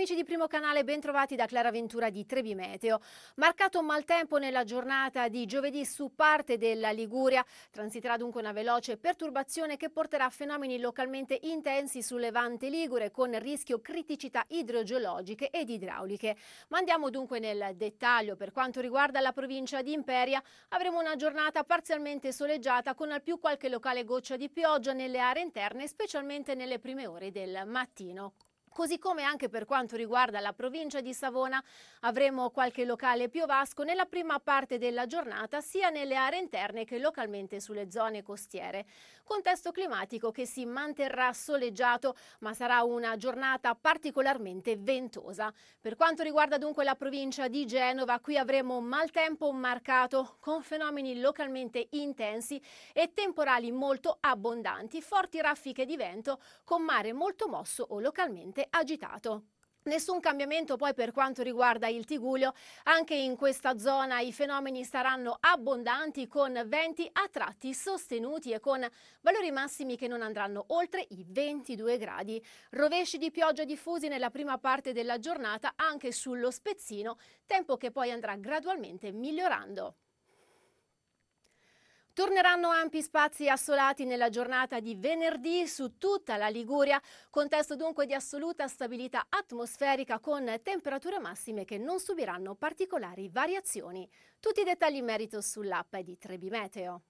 Amici di Primo Canale, bentrovati da Clara Ventura di Trebi Meteo. Marcato maltempo nella giornata di giovedì su parte della Liguria, transiterà dunque una veloce perturbazione che porterà fenomeni localmente intensi sul Levante Ligure con rischio criticità idrogeologiche ed idrauliche. Ma andiamo dunque nel dettaglio. Per quanto riguarda la provincia di Imperia, avremo una giornata parzialmente soleggiata con al più qualche locale goccia di pioggia nelle aree interne, specialmente nelle prime ore del mattino così come anche per quanto riguarda la provincia di Savona avremo qualche locale piovasco nella prima parte della giornata sia nelle aree interne che localmente sulle zone costiere. Contesto climatico che si manterrà soleggiato ma sarà una giornata particolarmente ventosa. Per quanto riguarda dunque la provincia di Genova qui avremo maltempo marcato con fenomeni localmente intensi e temporali molto abbondanti, forti raffiche di vento con mare molto mosso o localmente agitato. Nessun cambiamento poi per quanto riguarda il Tigulio, anche in questa zona i fenomeni saranno abbondanti con venti a tratti sostenuti e con valori massimi che non andranno oltre i 22 gradi. Rovesci di pioggia diffusi nella prima parte della giornata anche sullo spezzino, tempo che poi andrà gradualmente migliorando. Torneranno ampi spazi assolati nella giornata di venerdì su tutta la Liguria, contesto dunque di assoluta stabilità atmosferica con temperature massime che non subiranno particolari variazioni. Tutti i dettagli in merito sull'app di Trebimeteo.